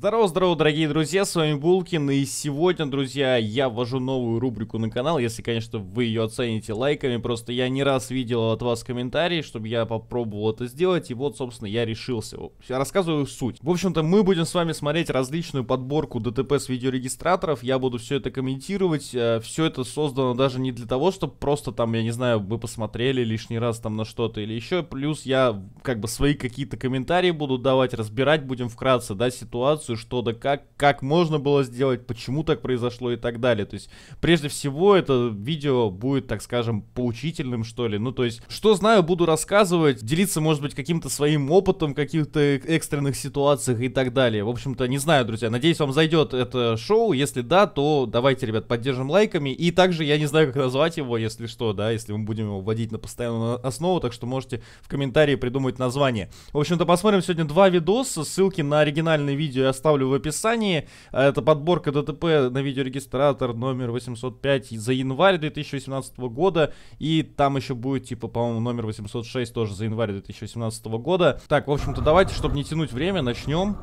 Здорово-здорово, дорогие друзья, с вами Булкин, и сегодня, друзья, я ввожу новую рубрику на канал, если, конечно, вы ее оцените лайками, просто я не раз видел от вас комментарии, чтобы я попробовал это сделать, и вот, собственно, я решился. Я рассказываю суть. В общем-то, мы будем с вами смотреть различную подборку ДТП с видеорегистраторов, я буду все это комментировать, э, все это создано даже не для того, чтобы просто там, я не знаю, вы посмотрели лишний раз там на что-то или еще, плюс я как бы свои какие-то комментарии буду давать, разбирать будем вкратце, да, ситуацию, ситуацию, что да как, как можно было сделать, почему так произошло и так далее. То есть, прежде всего, это видео будет, так скажем, поучительным, что ли. Ну, то есть, что знаю, буду рассказывать, делиться, может быть, каким-то своим опытом, каких-то э, экстренных ситуациях и так далее. В общем-то, не знаю, друзья, надеюсь, вам зайдет это шоу. Если да, то давайте, ребят, поддержим лайками. И также, я не знаю, как назвать его, если что, да, если мы будем его вводить на постоянную основу, так что можете в комментарии придумать название. В общем-то, посмотрим сегодня два видоса, ссылки на оригинальные видео оставлю в описании. А, это подборка ДТП на видеорегистратор номер 805 за январь 2018 года. И там еще будет, типа, по-моему, номер 806 тоже за январь 2018 года. Так, в общем-то, давайте, чтобы не тянуть время, начнем.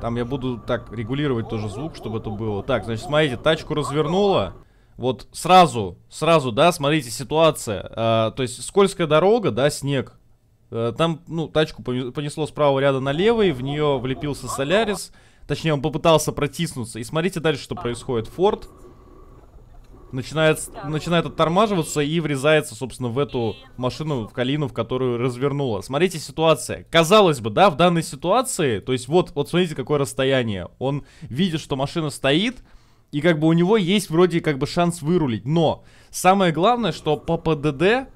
Там я буду так регулировать тоже звук, чтобы это было. Так, значит, смотрите, тачку развернула. Вот сразу, сразу, да, смотрите, ситуация. А, то есть скользкая дорога, да, снег. Э, там, ну, тачку понесло с правого ряда на левый, в нее влепился Солярис. Точнее, он попытался протиснуться. И смотрите дальше, что происходит. Форд начинает, начинает оттормаживаться и врезается, собственно, в эту машину, в калину, в которую развернула. Смотрите, ситуация. Казалось бы, да, в данной ситуации, то есть вот, вот смотрите, какое расстояние. Он видит, что машина стоит, и как бы у него есть вроде как бы шанс вырулить. Но самое главное, что по ПДД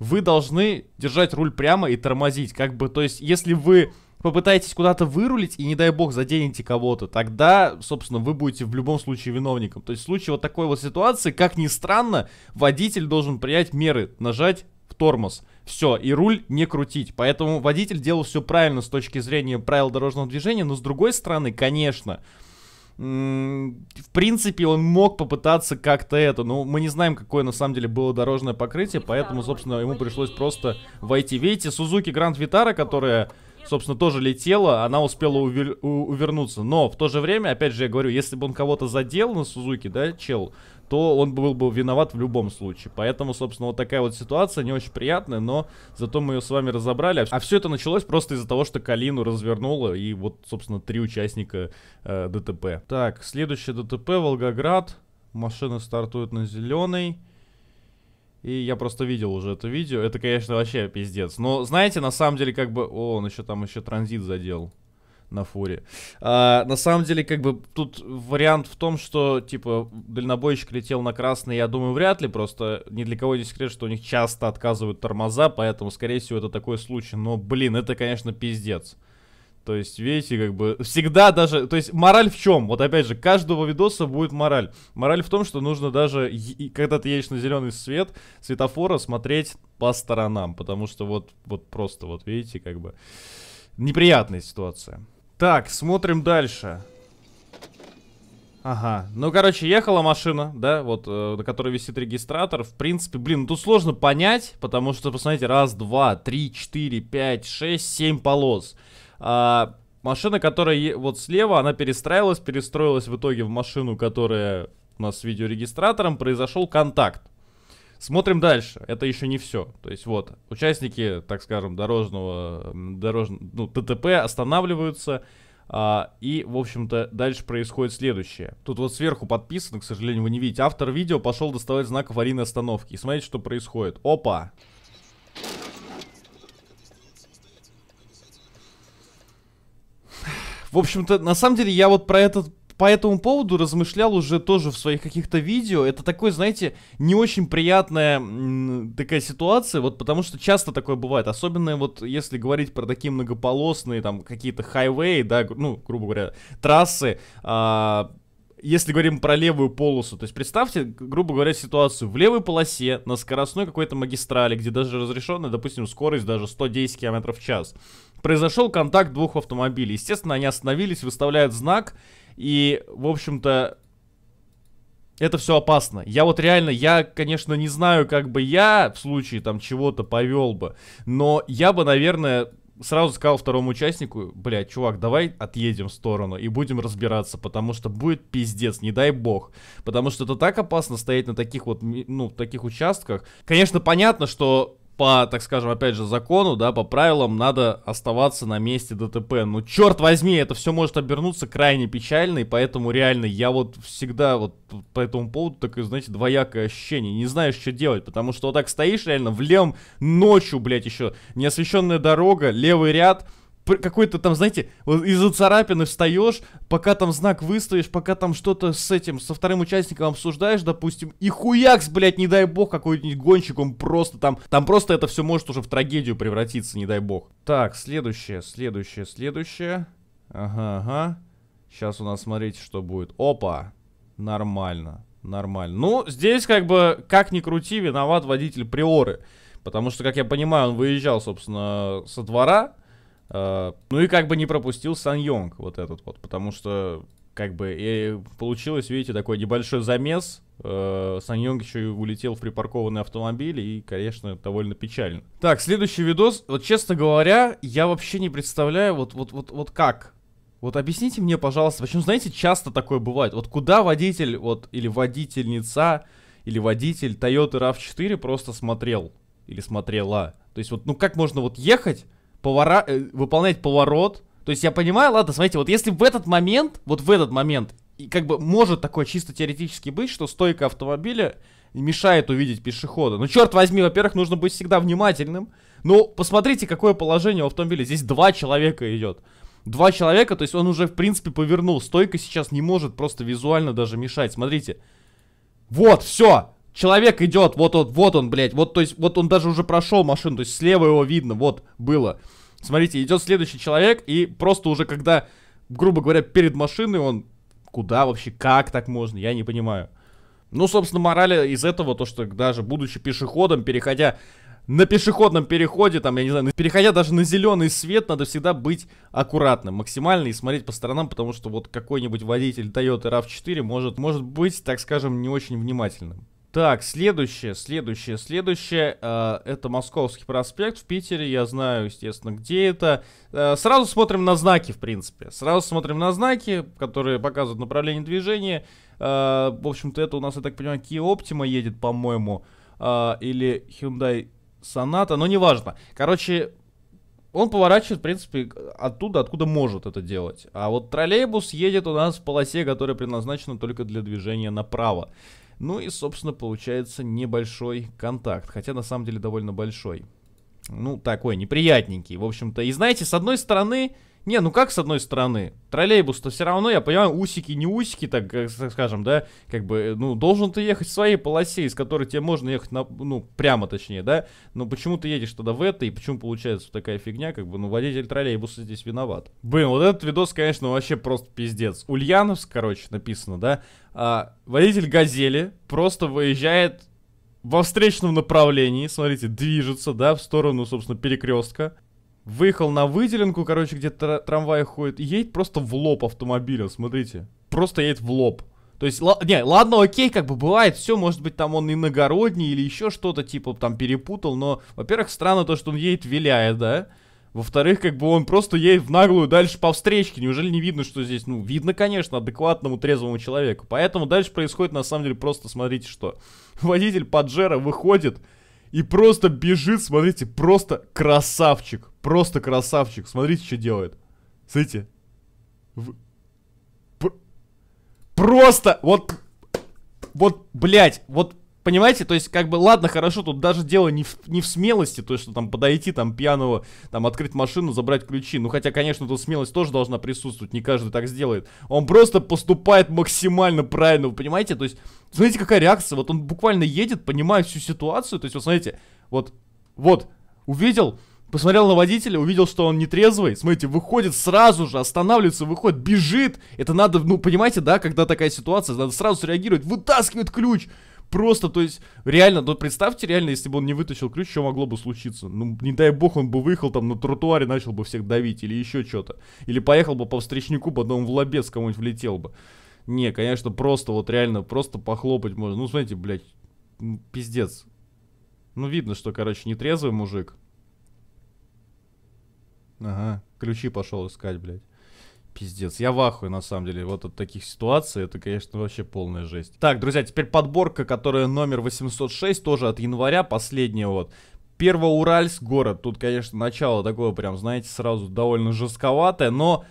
вы должны держать руль прямо и тормозить. Как бы, то есть, если вы попытаетесь куда-то вырулить и, не дай бог, заденете кого-то, тогда, собственно, вы будете в любом случае виновником. То есть в случае вот такой вот ситуации, как ни странно, водитель должен принять меры, нажать в тормоз. Все, и руль не крутить. Поэтому водитель делал все правильно с точки зрения правил дорожного движения, но с другой стороны, конечно, в принципе, он мог попытаться как-то это, но мы не знаем, какое на самом деле было дорожное покрытие, поэтому, собственно, ему пришлось просто войти. Видите, Сузуки Гранд Витара, которая собственно, тоже летела, она успела увер... увернуться. Но в то же время, опять же, я говорю, если бы он кого-то задел на Сузуки, да, чел, то он был бы виноват в любом случае. Поэтому, собственно, вот такая вот ситуация, не очень приятная, но зато мы ее с вами разобрали. А все это началось просто из-за того, что Калину развернуло, и вот, собственно, три участника э, ДТП. Так, следующее ДТП, Волгоград. Машина стартует на зеленый. И я просто видел уже это видео. Это, конечно, вообще пиздец. Но, знаете, на самом деле, как бы... О, он еще там еще транзит задел на фуре. А, на самом деле, как бы, тут вариант в том, что, типа, дальнобойщик летел на красный, я думаю, вряд ли, просто ни для кого не секрет, что у них часто отказывают тормоза, поэтому, скорее всего, это такой случай. Но, блин, это, конечно, пиздец. То есть, видите, как бы всегда даже... То есть, мораль в чем? Вот опять же, каждого видоса будет мораль. Мораль в том, что нужно даже, когда ты едешь на зеленый свет светофора, смотреть по сторонам. Потому что вот, вот просто, вот видите, как бы... Неприятная ситуация. Так, смотрим дальше. Ага. Ну, короче, ехала машина, да, вот, э, на которой висит регистратор. В принципе, блин, тут сложно понять, потому что, посмотрите, раз, два, три, четыре, пять, шесть, семь полос. А, машина, которая вот слева, она перестраивалась, перестроилась в итоге в машину, которая у нас с видеорегистратором. Произошел контакт. Смотрим дальше. Это еще не все. То есть вот, участники, так скажем, дорожного, дорож... ну, ТТП останавливаются. А, и, в общем-то, дальше происходит следующее. Тут вот сверху подписано, к сожалению, вы не видите. Автор видео пошел доставать знак аварийной остановки. И смотрите, что происходит. Опа! В общем-то, на самом деле, я вот про этот по этому поводу размышлял уже тоже в своих каких-то видео. Это такой, знаете, не очень приятная такая ситуация, вот потому что часто такое бывает, особенно вот если говорить про такие многополосные там какие-то хайвей, да, ну, грубо говоря, трассы, а, если говорим про левую полосу, то есть представьте, грубо говоря, ситуацию в левой полосе на скоростной какой-то магистрали, где даже разрешенная, допустим, скорость даже 110 км в час произошел контакт двух автомобилей. Естественно, они остановились, выставляют знак, и, в общем-то, это все опасно. Я вот реально, я, конечно, не знаю, как бы я в случае там чего-то повел бы, но я бы, наверное, сразу сказал второму участнику, блядь, чувак, давай отъедем в сторону и будем разбираться, потому что будет пиздец, не дай бог. Потому что это так опасно стоять на таких вот, ну, таких участках. Конечно, понятно, что по, так скажем, опять же, закону, да, по правилам надо оставаться на месте ДТП. Ну, черт возьми, это все может обернуться крайне печально, и поэтому реально я вот всегда вот по этому поводу такое, знаете, двоякое ощущение. Не знаешь, что делать, потому что вот так стоишь реально в левом ночью, блядь, еще неосвещенная дорога, левый ряд — какой-то там, знаете, вот из-за царапины встаешь, пока там знак выставишь, пока там что-то с этим, со вторым участником обсуждаешь, допустим, и хуякс, блядь, не дай бог, какой-нибудь гонщик, он просто там, там просто это все может уже в трагедию превратиться, не дай бог. Так, следующее, следующее, следующее. Ага, ага. Сейчас у нас, смотрите, что будет. Опа, нормально, нормально. Ну, здесь как бы, как ни крути, виноват водитель Приоры. Потому что, как я понимаю, он выезжал, собственно, со двора, Э, ну и как бы не пропустил Сан Йонг вот этот вот, потому что как бы и получилось, видите, такой небольшой замес. Uh, э, Сан Йонг еще и улетел в припаркованный автомобиль, и, конечно, довольно печально. Так, следующий видос. Вот, честно говоря, я вообще не представляю, вот, вот, вот, вот как вот объясните мне, пожалуйста, почему, знаете, часто такое бывает. Вот куда водитель, вот, или водительница, или водитель Toyota RAV4 просто смотрел или смотрела. То есть вот, ну как можно вот ехать повора... Э, выполнять поворот. То есть я понимаю, ладно, смотрите, вот если в этот момент, вот в этот момент, и как бы может такое чисто теоретически быть, что стойка автомобиля мешает увидеть пешехода. Ну, черт возьми, во-первых, нужно быть всегда внимательным. Ну, посмотрите, какое положение у автомобиля. Здесь два человека идет. Два человека, то есть он уже, в принципе, повернул. Стойка сейчас не может просто визуально даже мешать. Смотрите. Вот, все. Человек идет, вот он, вот он, блядь, вот, то есть, вот он даже уже прошел машину, то есть слева его видно, вот, было. Смотрите, идет следующий человек, и просто уже когда, грубо говоря, перед машиной он... Куда вообще, как так можно, я не понимаю. Ну, собственно, мораль из этого, то, что даже будучи пешеходом, переходя на пешеходном переходе, там, я не знаю, переходя даже на зеленый свет, надо всегда быть аккуратным максимально и смотреть по сторонам, потому что вот какой-нибудь водитель Toyota RAV4 может, может быть, так скажем, не очень внимательным. Так, следующее, следующее, следующее. Э, это Московский проспект в Питере. Я знаю, естественно, где это. Э, сразу смотрим на знаки, в принципе. Сразу смотрим на знаки, которые показывают направление движения. Э, в общем-то, это у нас, я так понимаю, Kia Optima едет, по-моему. Э, или Hyundai Sonata, но неважно. Короче, он поворачивает, в принципе, оттуда, откуда может это делать. А вот троллейбус едет у нас в полосе, которая предназначена только для движения направо. Ну и, собственно, получается небольшой контакт, хотя на самом деле довольно большой. Ну, такой неприятненький, в общем-то. И знаете, с одной стороны, не, ну как с одной стороны? Троллейбус-то все равно, я понимаю, усики, не усики, так, так скажем, да? Как бы, э, ну, должен ты ехать в своей полосе, из которой тебе можно ехать, на, ну, прямо точнее, да? Но почему ты едешь тогда в это, и почему получается такая фигня, как бы, ну, водитель троллейбуса здесь виноват. Блин, вот этот видос, конечно, вообще просто пиздец. Ульяновск, короче, написано, да? А, водитель «Газели» просто выезжает во встречном направлении, смотрите, движется, да, в сторону, собственно, перекрестка. Выехал на выделенку, короче, где трамвай ходит, и едет просто в лоб автомобиля, смотрите. Просто едет в лоб. То есть, не, ладно, окей, как бы бывает, все, может быть, там он иногородний или еще что-то, типа, там перепутал, но, во-первых, странно то, что он едет виляя, да? Во-вторых, как бы он просто едет в наглую дальше по встречке. Неужели не видно, что здесь? Ну, видно, конечно, адекватному трезвому человеку. Поэтому дальше происходит, на самом деле, просто смотрите, что. Водитель Паджера выходит, и просто бежит, смотрите, просто красавчик. Просто красавчик. Смотрите, что делает. Смотрите. В... Просто, вот, вот, блядь, вот понимаете, то есть, как бы, ладно, хорошо, тут даже дело не в, не в смелости, то что там подойти, там, пьяного, там, открыть машину, забрать ключи. Ну, хотя, конечно, тут смелость тоже должна присутствовать, не каждый так сделает. Он просто поступает максимально правильно, вы понимаете? То есть, смотрите, какая реакция. Вот он буквально едет, понимает всю ситуацию. То есть, вот смотрите, вот, вот, увидел, Посмотрел на водителя, увидел, что он нетрезвый, Смотрите, выходит сразу же, останавливается, выходит, бежит. Это надо, ну, понимаете, да, когда такая ситуация, надо сразу реагировать, вытаскивает ключ просто, то есть, реально, ну представьте, реально, если бы он не вытащил ключ, что могло бы случиться? Ну, не дай бог, он бы выехал там на тротуаре, начал бы всех давить или еще что-то. Или поехал бы по встречнику, потом в лобец кому-нибудь влетел бы. Не, конечно, просто вот реально, просто похлопать можно. Ну, смотрите, блядь, пиздец. Ну, видно, что, короче, нетрезвый мужик. Ага, ключи пошел искать, блядь. Пиздец, я в ахуе, на самом деле, вот от таких ситуаций, это, конечно, вообще полная жесть. Так, друзья, теперь подборка, которая номер 806, тоже от января, последняя вот. Первоуральск город, тут, конечно, начало такое прям, знаете, сразу довольно жестковатое, но...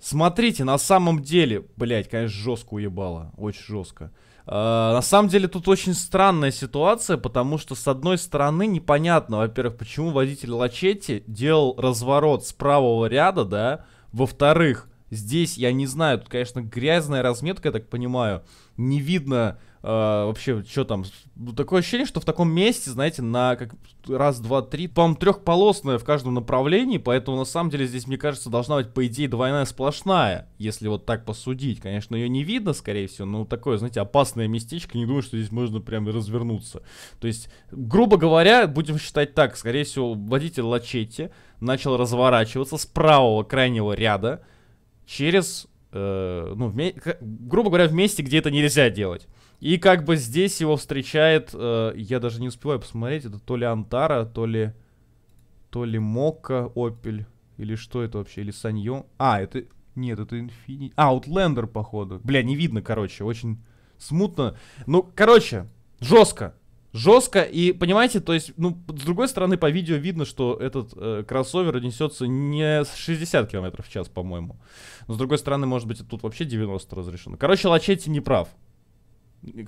Смотрите, на самом деле, блять, конечно, жестко уебало, очень жестко. Uh, на самом деле тут очень странная ситуация, потому что с одной стороны непонятно, во-первых, почему водитель Лачетти делал разворот с правого ряда, да, во-вторых, Здесь, я не знаю, тут, конечно, грязная разметка, я так понимаю. Не видно э, вообще, что там. Такое ощущение, что в таком месте, знаете, на как раз, два, три, по-моему, трехполосная в каждом направлении, поэтому на самом деле здесь, мне кажется, должна быть, по идее, двойная сплошная, если вот так посудить. Конечно, ее не видно, скорее всего, но такое, знаете, опасное местечко, не думаю, что здесь можно прям развернуться. То есть, грубо говоря, будем считать так, скорее всего, водитель Лачетти начал разворачиваться с правого крайнего ряда, через, э, ну, грубо говоря, в месте, где это нельзя делать. И как бы здесь его встречает, э, я даже не успеваю посмотреть, это то ли Антара, то ли, то ли Мокка, Опель, или что это вообще, или Саньон. А, это, нет, это Инфини... А, Outlander, походу. Бля, не видно, короче, очень смутно. Ну, короче, жестко жестко. И понимаете, то есть, ну, с другой стороны, по видео видно, что этот э, кроссовер несется не 60 километров в час, по-моему. Но с другой стороны, может быть, тут вообще 90 разрешено. Короче, Лачетти не прав.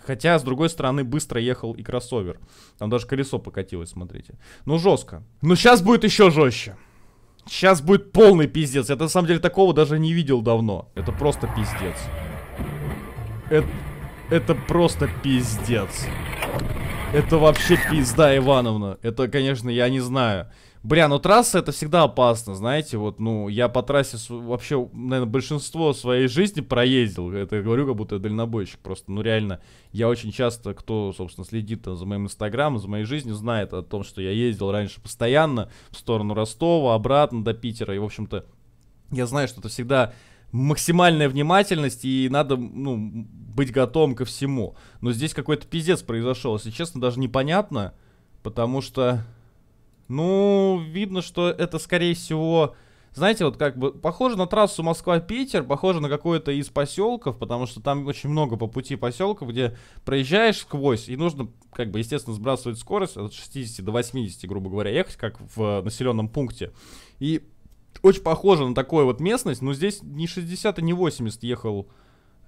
Хотя, с другой стороны, быстро ехал и кроссовер. Там даже колесо покатилось, смотрите. Ну, жестко. Но ну, сейчас будет еще жестче. Сейчас будет полный пиздец. Я на самом деле такого даже не видел давно. Это просто пиздец. Это, это просто пиздец. Это вообще пизда, Ивановна. Это, конечно, я не знаю. Бля, ну трасса это всегда опасно, знаете, вот, ну, я по трассе вообще, наверное, большинство своей жизни проездил, это я говорю, как будто я дальнобойщик, просто, ну, реально, я очень часто, кто, собственно, следит там, за моим инстаграмом, за моей жизнью, знает о том, что я ездил раньше постоянно в сторону Ростова, обратно до Питера, и, в общем-то, я знаю, что это всегда максимальная внимательность, и надо, ну, быть готовым ко всему. Но здесь какой-то пиздец произошел, если честно, даже непонятно, потому что, ну, видно, что это, скорее всего, знаете, вот как бы похоже на трассу Москва-Питер, похоже на какой-то из поселков, потому что там очень много по пути поселков, где проезжаешь сквозь, и нужно, как бы, естественно, сбрасывать скорость от 60 до 80, грубо говоря, ехать, как в населенном пункте. И очень похоже на такую вот местность, но здесь не 60, а не 80 ехал,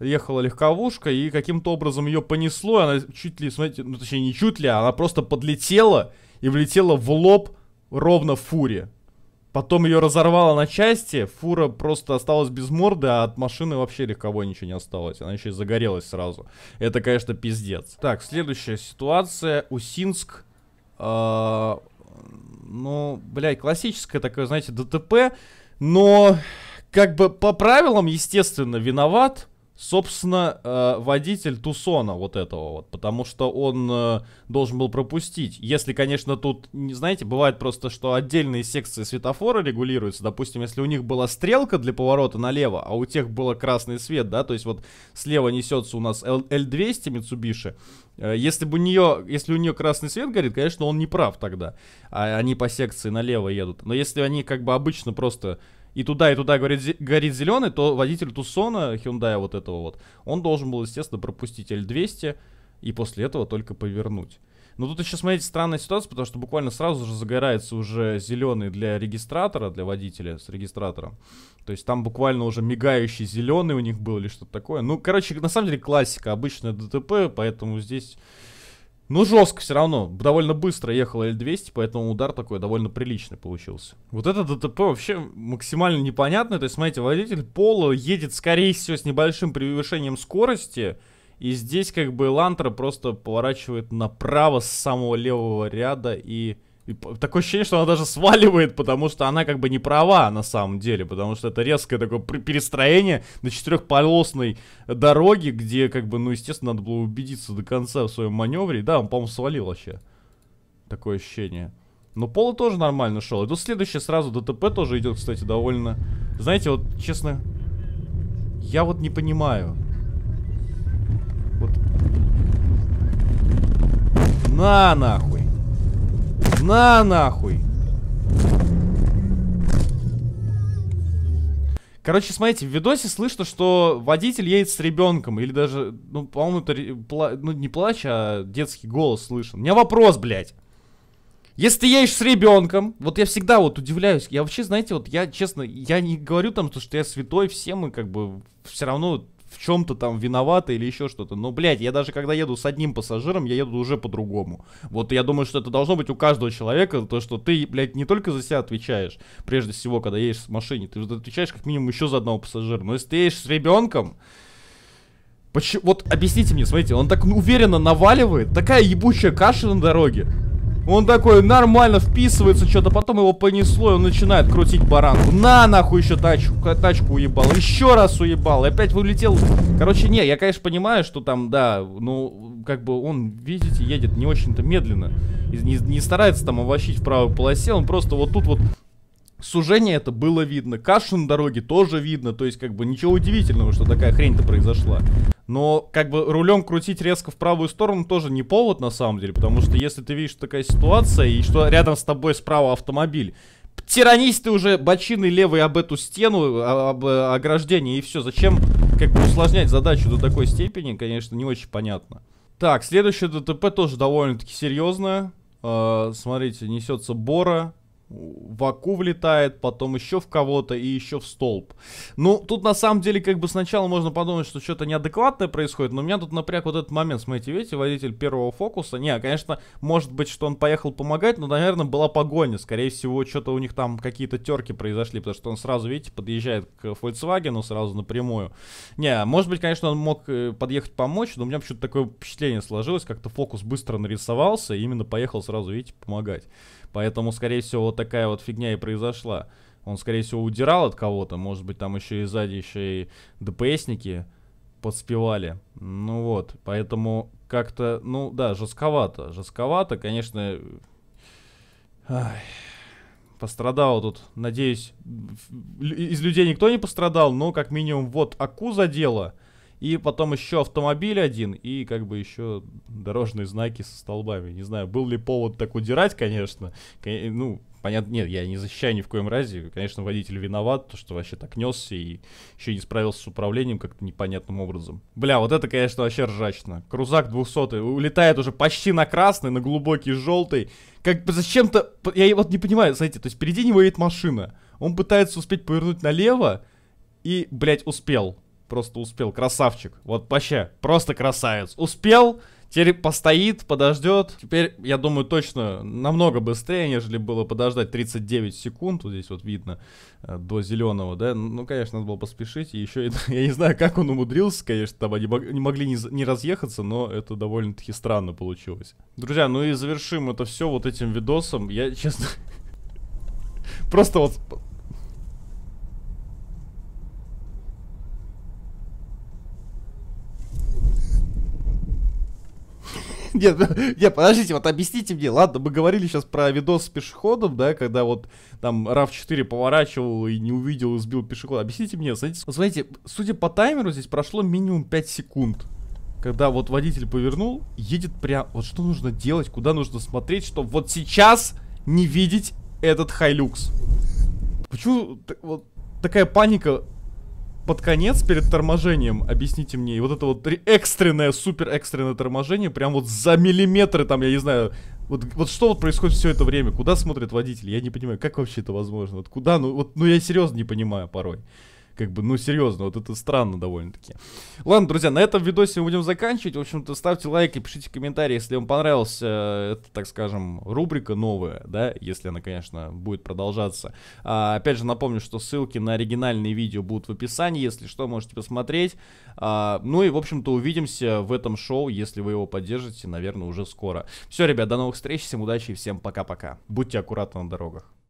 ехала легковушка, и каким-то образом ее понесло, и она чуть ли, смотрите, ну точнее не чуть ли, а она просто подлетела и влетела в лоб ровно в фуре. Потом ее разорвало на части, фура просто осталась без морды, а от машины вообще легковой ничего не осталось. Она еще и загорелась сразу. Это, конечно, пиздец. Так, следующая ситуация. Усинск. Э -э ну, блядь, классическое такое, знаете, ДТП, но как бы по правилам, естественно, виноват собственно, э, водитель Тусона вот этого вот, потому что он э, должен был пропустить. Если, конечно, тут, не знаете, бывает просто, что отдельные секции светофора регулируются. Допустим, если у них была стрелка для поворота налево, а у тех было красный свет, да, то есть вот слева несется у нас L200 Mitsubishi, э, если бы у нее, если у нее красный свет горит, конечно, он не прав тогда. А они по секции налево едут. Но если они как бы обычно просто и туда, и туда горит, горит зеленый, то водитель Тусона, Hyundai вот этого вот, он должен был, естественно, пропустить L200 и после этого только повернуть. Но тут еще, смотрите, странная ситуация, потому что буквально сразу же загорается уже зеленый для регистратора, для водителя с регистратором. То есть там буквально уже мигающий зеленый у них был или что-то такое. Ну, короче, на самом деле классика, обычная ДТП, поэтому здесь ну, жестко все равно. Довольно быстро ехала L200, поэтому удар такой довольно приличный получился. Вот это ДТП вообще максимально непонятно. То есть, смотрите, водитель Пола едет, скорее всего, с небольшим превышением скорости. И здесь как бы Лантра просто поворачивает направо с самого левого ряда и и такое ощущение, что она даже сваливает, потому что она как бы не права на самом деле, потому что это резкое такое перестроение на четырехполосной дороге, где как бы, ну, естественно, надо было убедиться до конца в своем маневре. Да, он, по-моему, свалил вообще. Такое ощущение. Но Пола тоже нормально шел. И тут следующее сразу ДТП тоже идет, кстати, довольно... Знаете, вот, честно, я вот не понимаю. Вот. На, нахуй нужна нахуй. Короче, смотрите, в видосе слышно, что водитель едет с ребенком, или даже, ну, по-моему, это пла ну, не плач, а детский голос слышен. У меня вопрос, блядь. Если ты едешь с ребенком, вот я всегда вот удивляюсь, я вообще, знаете, вот я, честно, я не говорю там, то, что я святой, все мы как бы все равно в чем-то там виноваты или еще что-то. Но, блядь, я даже когда еду с одним пассажиром, я еду уже по-другому. Вот я думаю, что это должно быть у каждого человека, то, что ты, блядь, не только за себя отвечаешь, прежде всего, когда едешь в машине, ты отвечаешь как минимум еще за одного пассажира. Но если ты едешь с ребенком, Почему? Вот объясните мне, смотрите, он так уверенно наваливает, такая ебучая каша на дороге. Он такой нормально вписывается что-то, потом его понесло, и он начинает крутить баранку. На нахуй еще тачку, тачку уебал, еще раз уебал, и опять вылетел. Короче, не, я, конечно, понимаю, что там, да, ну, как бы он, видите, едет не очень-то медленно. И не, не старается там овощить в правой полосе, он просто вот тут вот Сужение это было видно, кашу на дороге тоже видно, то есть как бы ничего удивительного, что такая хрень-то произошла. Но как бы рулем крутить резко в правую сторону тоже не повод на самом деле, потому что если ты видишь, такая ситуация и что рядом с тобой справа автомобиль, тиранисты уже бочины левой об эту стену, а, об э, ограждение и все. Зачем как бы усложнять задачу до такой степени, конечно, не очень понятно. Так, следующее ДТП тоже довольно-таки серьезное. А, смотрите, несется Бора в Аку влетает, потом еще в кого-то и еще в столб. Ну, тут на самом деле, как бы сначала можно подумать, что что-то неадекватное происходит, но у меня тут напряг вот этот момент. Смотрите, видите, водитель первого фокуса. Не, конечно, может быть, что он поехал помогать, но, наверное, была погоня. Скорее всего, что-то у них там какие-то терки произошли, потому что он сразу, видите, подъезжает к Volkswagen сразу напрямую. Не, может быть, конечно, он мог э, подъехать помочь, но у меня почему-то такое впечатление сложилось, как-то фокус быстро нарисовался и именно поехал сразу, видите, помогать. Поэтому, скорее всего, вот такая вот фигня и произошла. Он, скорее всего, удирал от кого-то. Может быть, там еще и сзади еще и ДПСники подспевали. Ну вот, поэтому как-то, ну да, жестковато. Жестковато, конечно... Ай, пострадал тут, надеюсь, из людей никто не пострадал, но как минимум вот Аку задело. дело и потом еще автомобиль один, и как бы еще дорожные знаки со столбами. Не знаю, был ли повод так удирать, конечно. Ну, понятно, нет, я не защищаю ни в коем разе. Конечно, водитель виноват, то, что вообще так несся и еще не справился с управлением как-то непонятным образом. Бля, вот это, конечно, вообще ржачно. Крузак 200 улетает уже почти на красный, на глубокий желтый. Как бы зачем-то... Я вот не понимаю, знаете, то есть впереди него едет машина. Он пытается успеть повернуть налево и, блядь, успел. Просто успел. Красавчик. Вот вообще, просто красавец. Успел, теперь постоит, подождет. Теперь, я думаю, точно намного быстрее, нежели было подождать 39 секунд. Вот здесь вот видно э, до зеленого, да. Ну, конечно, надо было поспешить. И еще, я не знаю, как он умудрился, конечно, там они не могли не, не разъехаться, но это довольно-таки странно получилось. Друзья, ну и завершим это все вот этим видосом. Я, честно... Просто вот Нет, нет, подождите, вот объясните мне, ладно, мы говорили сейчас про видос с пешеходом, да, когда вот там RAV4 поворачивал и не увидел и сбил пешехода. Объясните мне, смотрите, смотрите, судя по таймеру, здесь прошло минимум 5 секунд. Когда вот водитель повернул, едет прям... Вот что нужно делать, куда нужно смотреть, чтобы вот сейчас не видеть этот Хайлюкс? Почему вот такая паника под конец, перед торможением, объясните мне, и вот это вот экстренное, супер экстренное торможение, прям вот за миллиметры там, я не знаю, вот, вот что вот происходит все это время, куда смотрит водитель, я не понимаю, как вообще это возможно, вот куда, ну вот, ну я серьезно не понимаю порой. Как бы, ну серьезно, вот это странно довольно-таки. Ладно, друзья, на этом видосе мы будем заканчивать. В общем-то, ставьте лайк и пишите комментарии, если вам понравилась, э, это, так скажем, рубрика новая, да, если она, конечно, будет продолжаться. А, опять же, напомню, что ссылки на оригинальные видео будут в описании, если что, можете посмотреть. А, ну и, в общем-то, увидимся в этом шоу, если вы его поддержите, наверное, уже скоро. Все, ребят, до новых встреч, всем удачи и всем пока-пока. Будьте аккуратны на дорогах.